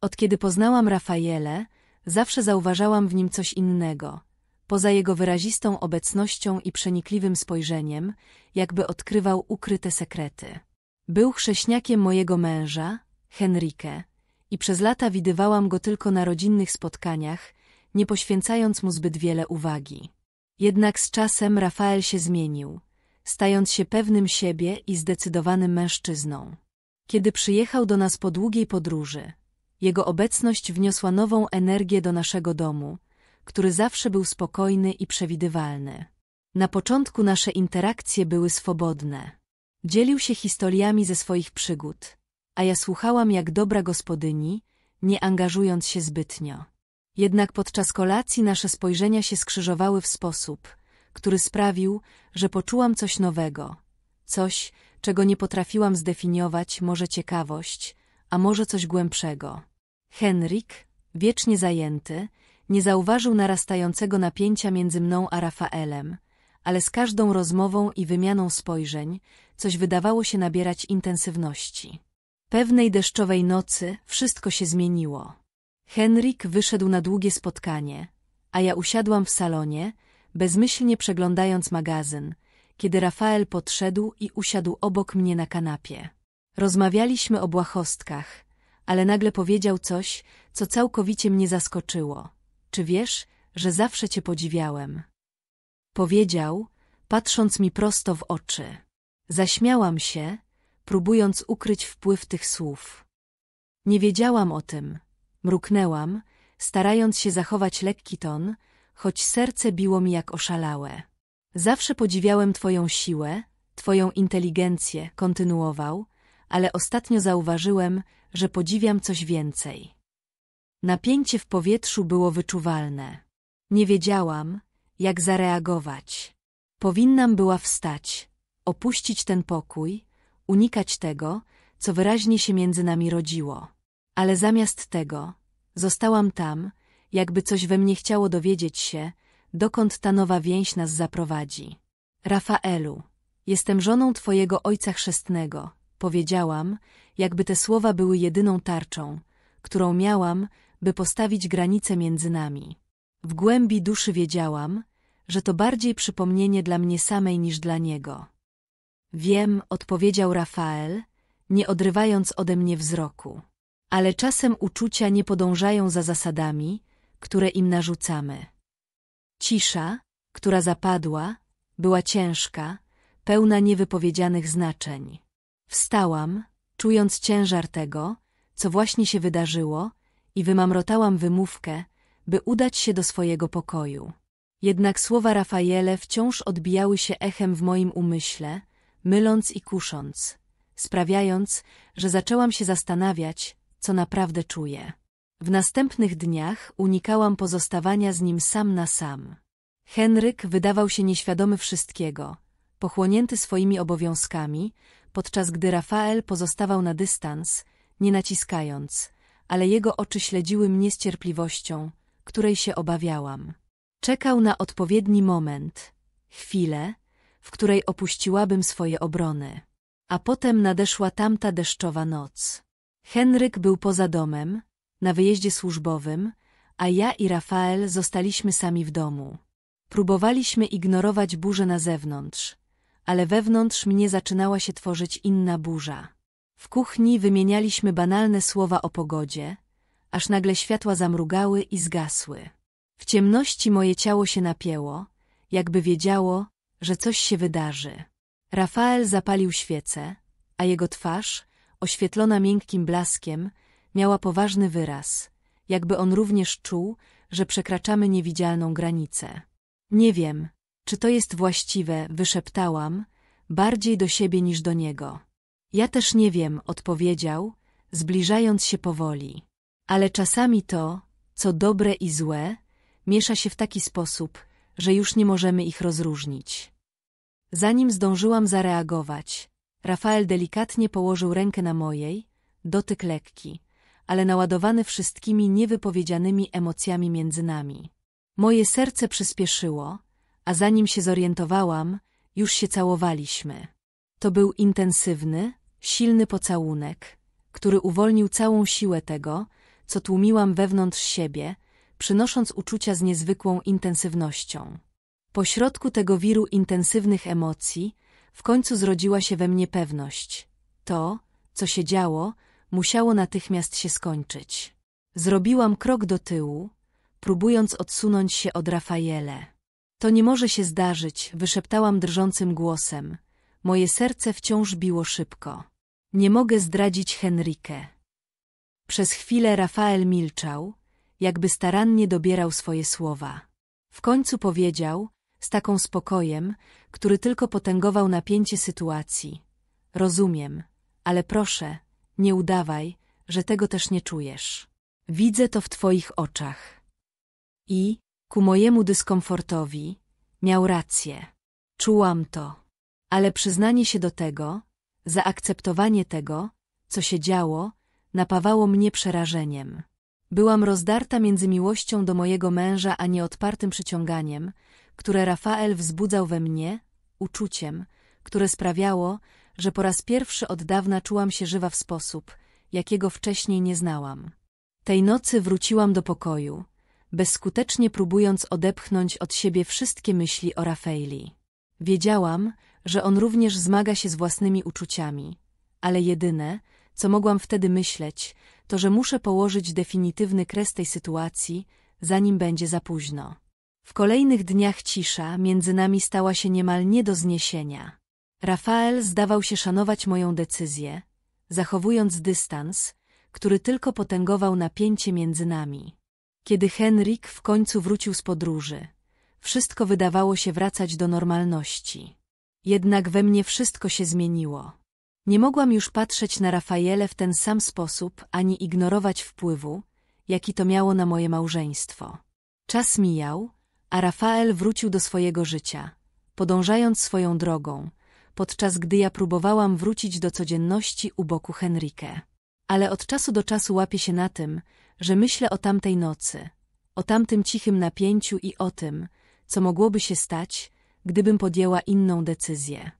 Od kiedy poznałam Rafaele, zawsze zauważałam w nim coś innego. Poza jego wyrazistą obecnością i przenikliwym spojrzeniem, jakby odkrywał ukryte sekrety. Był chrześniakiem mojego męża, Henrique, i przez lata widywałam go tylko na rodzinnych spotkaniach, nie poświęcając mu zbyt wiele uwagi. Jednak z czasem Rafael się zmienił, stając się pewnym siebie i zdecydowanym mężczyzną. Kiedy przyjechał do nas po długiej podróży, jego obecność wniosła nową energię do naszego domu, który zawsze był spokojny i przewidywalny. Na początku nasze interakcje były swobodne. Dzielił się historiami ze swoich przygód, a ja słuchałam jak dobra gospodyni, nie angażując się zbytnio. Jednak podczas kolacji nasze spojrzenia się skrzyżowały w sposób, który sprawił, że poczułam coś nowego. Coś, czego nie potrafiłam zdefiniować, może ciekawość, a może coś głębszego. Henrik, wiecznie zajęty, nie zauważył narastającego napięcia między mną a Rafaelem, ale z każdą rozmową i wymianą spojrzeń coś wydawało się nabierać intensywności. Pewnej deszczowej nocy wszystko się zmieniło. Henrik wyszedł na długie spotkanie, a ja usiadłam w salonie, bezmyślnie przeglądając magazyn, kiedy Rafael podszedł i usiadł obok mnie na kanapie. Rozmawialiśmy o błahostkach, ale nagle powiedział coś, co całkowicie mnie zaskoczyło. Czy wiesz, że zawsze cię podziwiałem? Powiedział, patrząc mi prosto w oczy. Zaśmiałam się, próbując ukryć wpływ tych słów. Nie wiedziałam o tym. Mruknęłam, starając się zachować lekki ton, choć serce biło mi jak oszalałe. Zawsze podziwiałem twoją siłę, twoją inteligencję, kontynuował, ale ostatnio zauważyłem, że podziwiam coś więcej. Napięcie w powietrzu było wyczuwalne. Nie wiedziałam, jak zareagować. Powinnam była wstać, opuścić ten pokój, unikać tego, co wyraźnie się między nami rodziło. Ale zamiast tego, zostałam tam, jakby coś we mnie chciało dowiedzieć się, dokąd ta nowa więź nas zaprowadzi. Rafaelu, jestem żoną twojego ojca chrzestnego, powiedziałam, jakby te słowa były jedyną tarczą, którą miałam, by postawić granicę między nami. W głębi duszy wiedziałam, że to bardziej przypomnienie dla mnie samej niż dla niego. Wiem, odpowiedział Rafael, nie odrywając ode mnie wzroku. Ale czasem uczucia nie podążają za zasadami, które im narzucamy. Cisza, która zapadła, była ciężka, pełna niewypowiedzianych znaczeń. Wstałam, czując ciężar tego, co właśnie się wydarzyło i wymamrotałam wymówkę, by udać się do swojego pokoju. Jednak słowa Rafaele wciąż odbijały się echem w moim umyśle, myląc i kusząc, sprawiając, że zaczęłam się zastanawiać, co naprawdę czuję. W następnych dniach unikałam pozostawania z nim sam na sam. Henryk wydawał się nieświadomy wszystkiego, pochłonięty swoimi obowiązkami, podczas gdy Rafael pozostawał na dystans, nie naciskając, ale jego oczy śledziły mnie z cierpliwością, której się obawiałam. Czekał na odpowiedni moment, chwilę, w której opuściłabym swoje obrony. A potem nadeszła tamta deszczowa noc. Henryk był poza domem, na wyjeździe służbowym, a ja i Rafael zostaliśmy sami w domu. Próbowaliśmy ignorować burzę na zewnątrz, ale wewnątrz mnie zaczynała się tworzyć inna burza. W kuchni wymienialiśmy banalne słowa o pogodzie, aż nagle światła zamrugały i zgasły. W ciemności moje ciało się napięło, jakby wiedziało, że coś się wydarzy. Rafael zapalił świecę, a jego twarz, oświetlona miękkim blaskiem, miała poważny wyraz, jakby on również czuł, że przekraczamy niewidzialną granicę. Nie wiem, czy to jest właściwe? wyszeptałam, bardziej do siebie niż do niego. Ja też nie wiem, odpowiedział, zbliżając się powoli. Ale czasami to, co dobre i złe, miesza się w taki sposób, że już nie możemy ich rozróżnić. Zanim zdążyłam zareagować, Rafael delikatnie położył rękę na mojej, dotyk lekki, ale naładowany wszystkimi niewypowiedzianymi emocjami między nami. Moje serce przyspieszyło, a zanim się zorientowałam, już się całowaliśmy. To był intensywny, silny pocałunek, który uwolnił całą siłę tego, co tłumiłam wewnątrz siebie, przynosząc uczucia z niezwykłą intensywnością. Pośrodku tego wiru intensywnych emocji, w końcu zrodziła się we mnie pewność. To, co się działo, musiało natychmiast się skończyć. Zrobiłam krok do tyłu, próbując odsunąć się od Rafaele. To nie może się zdarzyć, wyszeptałam drżącym głosem. Moje serce wciąż biło szybko. Nie mogę zdradzić Henrique. Przez chwilę Rafael milczał, jakby starannie dobierał swoje słowa. W końcu powiedział, z taką spokojem, który tylko potęgował napięcie sytuacji. Rozumiem, ale proszę, nie udawaj, że tego też nie czujesz. Widzę to w twoich oczach. I, Ku mojemu dyskomfortowi miał rację. Czułam to. Ale przyznanie się do tego, zaakceptowanie tego, co się działo, napawało mnie przerażeniem. Byłam rozdarta między miłością do mojego męża a nieodpartym przyciąganiem, które Rafael wzbudzał we mnie, uczuciem, które sprawiało, że po raz pierwszy od dawna czułam się żywa w sposób, jakiego wcześniej nie znałam. Tej nocy wróciłam do pokoju, bezskutecznie próbując odepchnąć od siebie wszystkie myśli o Rafaeli. Wiedziałam, że on również zmaga się z własnymi uczuciami, ale jedyne, co mogłam wtedy myśleć, to że muszę położyć definitywny kres tej sytuacji, zanim będzie za późno. W kolejnych dniach cisza między nami stała się niemal nie do zniesienia. Rafael zdawał się szanować moją decyzję, zachowując dystans, który tylko potęgował napięcie między nami. Kiedy Henrik w końcu wrócił z podróży, wszystko wydawało się wracać do normalności. Jednak we mnie wszystko się zmieniło. Nie mogłam już patrzeć na Rafaele w ten sam sposób, ani ignorować wpływu, jaki to miało na moje małżeństwo. Czas mijał, a Rafael wrócił do swojego życia, podążając swoją drogą, podczas gdy ja próbowałam wrócić do codzienności u boku Henrike. Ale od czasu do czasu łapię się na tym, że myślę o tamtej nocy, o tamtym cichym napięciu i o tym, co mogłoby się stać, gdybym podjęła inną decyzję.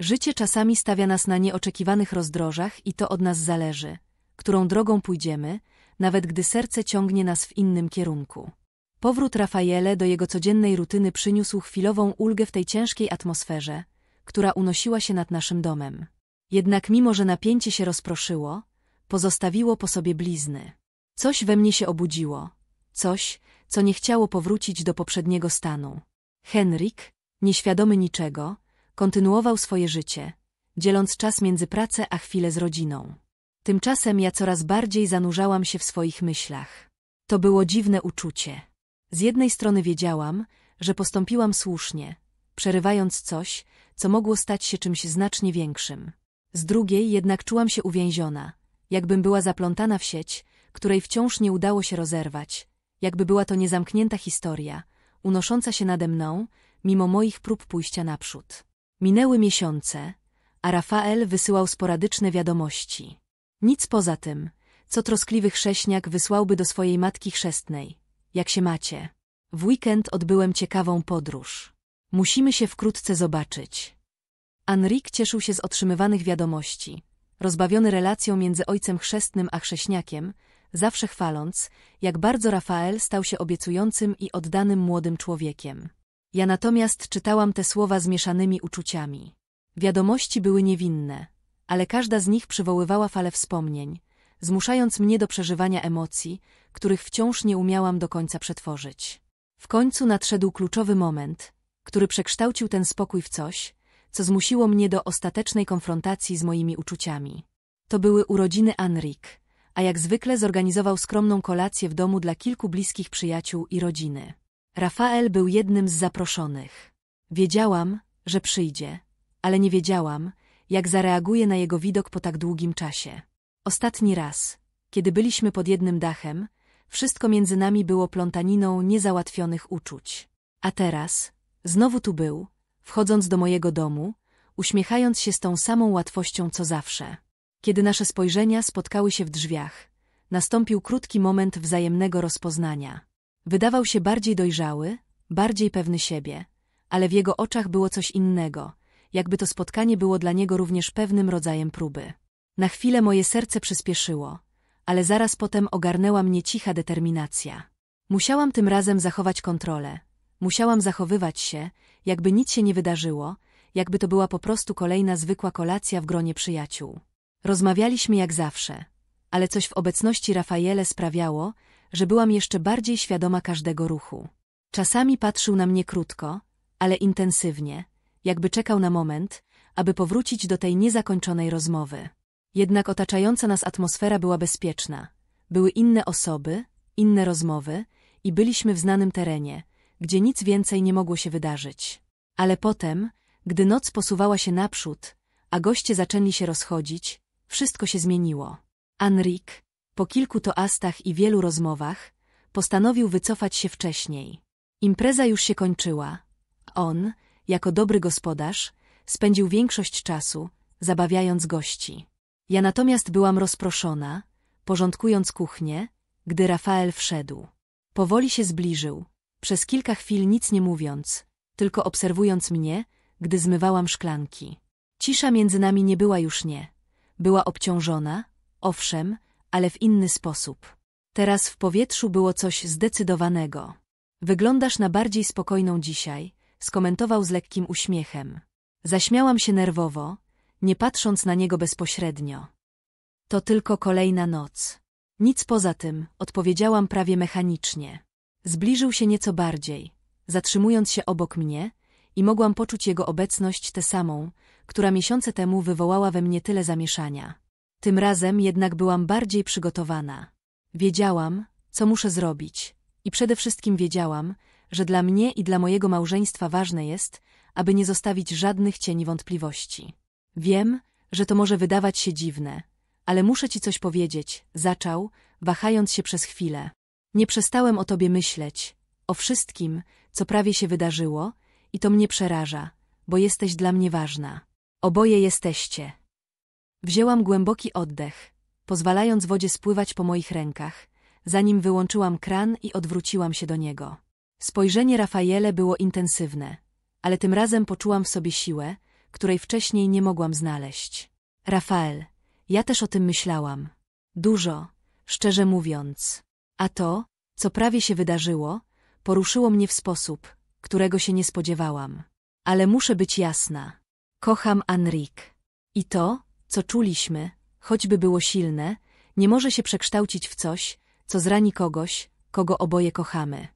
Życie czasami stawia nas na nieoczekiwanych rozdrożach i to od nas zależy, którą drogą pójdziemy, nawet gdy serce ciągnie nas w innym kierunku. Powrót Rafaele do jego codziennej rutyny przyniósł chwilową ulgę w tej ciężkiej atmosferze, która unosiła się nad naszym domem. Jednak mimo, że napięcie się rozproszyło, pozostawiło po sobie blizny. Coś we mnie się obudziło. Coś, co nie chciało powrócić do poprzedniego stanu. Henryk, nieświadomy niczego, kontynuował swoje życie, dzieląc czas między pracę a chwilę z rodziną. Tymczasem ja coraz bardziej zanurzałam się w swoich myślach. To było dziwne uczucie. Z jednej strony wiedziałam, że postąpiłam słusznie, przerywając coś, co mogło stać się czymś znacznie większym. Z drugiej jednak czułam się uwięziona, jakbym była zaplątana w sieć, której wciąż nie udało się rozerwać, jakby była to niezamknięta historia, unosząca się nade mną, mimo moich prób pójścia naprzód. Minęły miesiące, a Rafael wysyłał sporadyczne wiadomości. Nic poza tym, co troskliwy chrześniak wysłałby do swojej matki chrzestnej. Jak się macie? W weekend odbyłem ciekawą podróż. Musimy się wkrótce zobaczyć. Anrik cieszył się z otrzymywanych wiadomości. Rozbawiony relacją między ojcem chrzestnym a chrześniakiem, zawsze chwaląc, jak bardzo Rafael stał się obiecującym i oddanym młodym człowiekiem. Ja natomiast czytałam te słowa z mieszanymi uczuciami. Wiadomości były niewinne, ale każda z nich przywoływała fale wspomnień, zmuszając mnie do przeżywania emocji, których wciąż nie umiałam do końca przetworzyć. W końcu nadszedł kluczowy moment, który przekształcił ten spokój w coś, co zmusiło mnie do ostatecznej konfrontacji z moimi uczuciami. To były urodziny Anrik, a jak zwykle zorganizował skromną kolację w domu dla kilku bliskich przyjaciół i rodziny. Rafael był jednym z zaproszonych. Wiedziałam, że przyjdzie, ale nie wiedziałam, jak zareaguje na jego widok po tak długim czasie. Ostatni raz, kiedy byliśmy pod jednym dachem, wszystko między nami było plątaniną niezałatwionych uczuć. A teraz, znowu tu był, wchodząc do mojego domu, uśmiechając się z tą samą łatwością co zawsze. Kiedy nasze spojrzenia spotkały się w drzwiach, nastąpił krótki moment wzajemnego rozpoznania. Wydawał się bardziej dojrzały, bardziej pewny siebie, ale w jego oczach było coś innego, jakby to spotkanie było dla niego również pewnym rodzajem próby. Na chwilę moje serce przyspieszyło, ale zaraz potem ogarnęła mnie cicha determinacja. Musiałam tym razem zachować kontrolę. Musiałam zachowywać się, jakby nic się nie wydarzyło, jakby to była po prostu kolejna zwykła kolacja w gronie przyjaciół. Rozmawialiśmy jak zawsze, ale coś w obecności Rafaele sprawiało, że byłam jeszcze bardziej świadoma każdego ruchu. Czasami patrzył na mnie krótko, ale intensywnie, jakby czekał na moment, aby powrócić do tej niezakończonej rozmowy. Jednak otaczająca nas atmosfera była bezpieczna. Były inne osoby, inne rozmowy i byliśmy w znanym terenie, gdzie nic więcej nie mogło się wydarzyć. Ale potem, gdy noc posuwała się naprzód, a goście zaczęli się rozchodzić, wszystko się zmieniło. Anrik, po kilku toastach i wielu rozmowach, postanowił wycofać się wcześniej. Impreza już się kończyła. On, jako dobry gospodarz, spędził większość czasu, zabawiając gości. Ja natomiast byłam rozproszona, porządkując kuchnię, gdy Rafael wszedł. Powoli się zbliżył, przez kilka chwil nic nie mówiąc, tylko obserwując mnie, gdy zmywałam szklanki. Cisza między nami nie była już nie była obciążona, owszem, ale w inny sposób. Teraz w powietrzu było coś zdecydowanego. Wyglądasz na bardziej spokojną dzisiaj, skomentował z lekkim uśmiechem. Zaśmiałam się nerwowo, nie patrząc na niego bezpośrednio. To tylko kolejna noc. Nic poza tym, odpowiedziałam prawie mechanicznie. Zbliżył się nieco bardziej, zatrzymując się obok mnie, i mogłam poczuć jego obecność tę samą, która miesiące temu wywołała we mnie tyle zamieszania. Tym razem jednak byłam bardziej przygotowana. Wiedziałam, co muszę zrobić i przede wszystkim wiedziałam, że dla mnie i dla mojego małżeństwa ważne jest, aby nie zostawić żadnych cieni wątpliwości. Wiem, że to może wydawać się dziwne, ale muszę ci coś powiedzieć, zaczął, wahając się przez chwilę. Nie przestałem o tobie myśleć, o wszystkim, co prawie się wydarzyło, i to mnie przeraża, bo jesteś dla mnie ważna. Oboje jesteście. Wzięłam głęboki oddech, pozwalając wodzie spływać po moich rękach, zanim wyłączyłam kran i odwróciłam się do niego. Spojrzenie Rafaele było intensywne, ale tym razem poczułam w sobie siłę, której wcześniej nie mogłam znaleźć. Rafael, ja też o tym myślałam. Dużo, szczerze mówiąc. A to, co prawie się wydarzyło, poruszyło mnie w sposób, którego się nie spodziewałam. Ale muszę być jasna. Kocham Anrik. I to, co czuliśmy, choćby było silne, nie może się przekształcić w coś, co zrani kogoś, kogo oboje kochamy.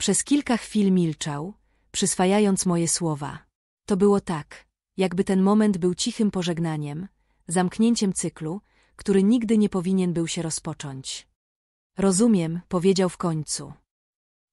Przez kilka chwil milczał, przyswajając moje słowa. To było tak, jakby ten moment był cichym pożegnaniem, zamknięciem cyklu, który nigdy nie powinien był się rozpocząć. Rozumiem, powiedział w końcu.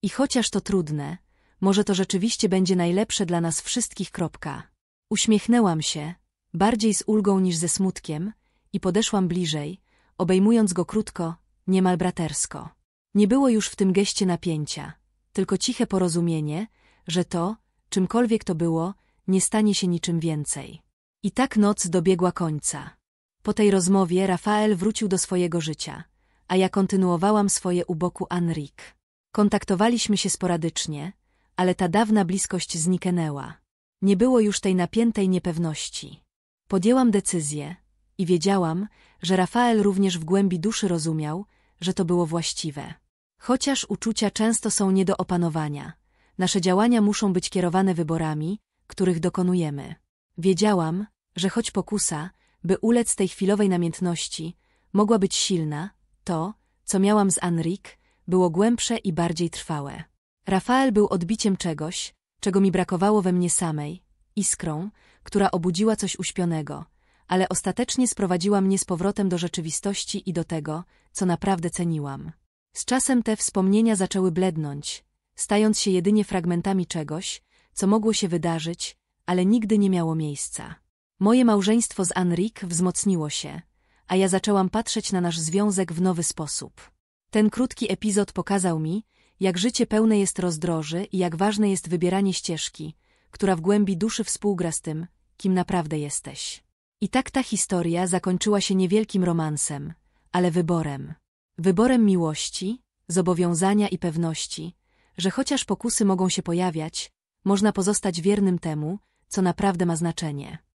I chociaż to trudne, może to rzeczywiście będzie najlepsze dla nas wszystkich. Kropka. Uśmiechnęłam się, bardziej z ulgą niż ze smutkiem, i podeszłam bliżej, obejmując go krótko, niemal bratersko. Nie było już w tym geście napięcia, tylko ciche porozumienie, że to, czymkolwiek to było, nie stanie się niczym więcej. I tak noc dobiegła końca. Po tej rozmowie Rafael wrócił do swojego życia, a ja kontynuowałam swoje u boku Anrik. Kontaktowaliśmy się sporadycznie, ale ta dawna bliskość zniknęła. Nie było już tej napiętej niepewności. Podjęłam decyzję i wiedziałam, że Rafael również w głębi duszy rozumiał, że to było właściwe. Chociaż uczucia często są nie do opanowania, nasze działania muszą być kierowane wyborami, których dokonujemy. Wiedziałam, że choć pokusa, by ulec tej chwilowej namiętności, mogła być silna, to, co miałam z Anrik, było głębsze i bardziej trwałe. Rafael był odbiciem czegoś, czego mi brakowało we mnie samej, iskrą, która obudziła coś uśpionego, ale ostatecznie sprowadziła mnie z powrotem do rzeczywistości i do tego, co naprawdę ceniłam. Z czasem te wspomnienia zaczęły blednąć, stając się jedynie fragmentami czegoś, co mogło się wydarzyć, ale nigdy nie miało miejsca. Moje małżeństwo z Anrik wzmocniło się, a ja zaczęłam patrzeć na nasz związek w nowy sposób. Ten krótki epizod pokazał mi, jak życie pełne jest rozdroży i jak ważne jest wybieranie ścieżki, która w głębi duszy współgra z tym, kim naprawdę jesteś. I tak ta historia zakończyła się niewielkim romansem, ale wyborem. Wyborem miłości, zobowiązania i pewności, że chociaż pokusy mogą się pojawiać, można pozostać wiernym temu, co naprawdę ma znaczenie.